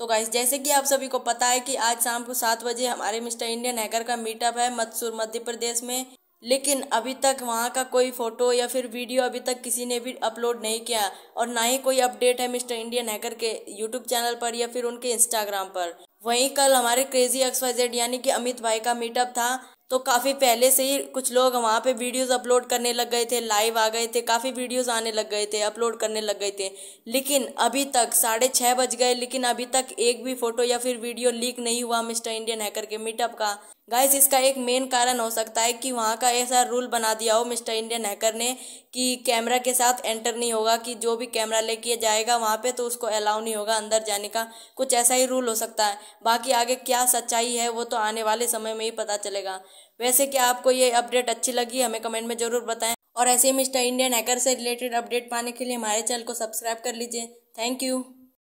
तो गाइस जैसे कि आप सभी को पता है कि आज शाम को सात बजे हमारे मिस्टर इंडियन हैकर का मीटअप है मत्सूर मध्य प्रदेश में लेकिन अभी तक वहाँ का कोई फोटो या फिर वीडियो अभी तक किसी ने भी अपलोड नहीं किया और ना ही कोई अपडेट है मिस्टर इंडियन हैकर के यूट्यूब चैनल पर या फिर उनके इंस्टाग्राम पर वहीं कल हमारे क्रेजी एक्सवाइजेड यानी कि अमित भाई का मीटअप था तो काफ़ी पहले से ही कुछ लोग वहाँ पे वीडियोस अपलोड करने लग गए थे लाइव आ गए थे काफ़ी वीडियोस आने लग गए थे अपलोड करने लग गए थे लेकिन अभी तक साढ़े छः बज गए लेकिन अभी तक एक भी फ़ोटो या फिर वीडियो लीक नहीं हुआ मिस्टर इंडियन हैकर के मीटअप का गाइस इसका एक मेन कारण हो सकता है कि वहाँ का ऐसा रूल बना दिया हो मिस्टर इंडियन हैकर ने कि कैमरा के साथ एंटर नहीं होगा कि जो भी कैमरा लेके जाएगा वहाँ पे तो उसको अलाउ नहीं होगा अंदर जाने का कुछ ऐसा ही रूल हो सकता है बाकी आगे क्या सच्चाई है वो तो आने वाले समय में ही पता चलेगा वैसे क्या आपको ये अपडेट अच्छी लगी हमें कमेंट में ज़रूर बताएं और ऐसे ही मिस्टर इंडियन हैकर से रिलेटेड अपडेट पाने के लिए हमारे चैनल को सब्सक्राइब कर लीजिए थैंक यू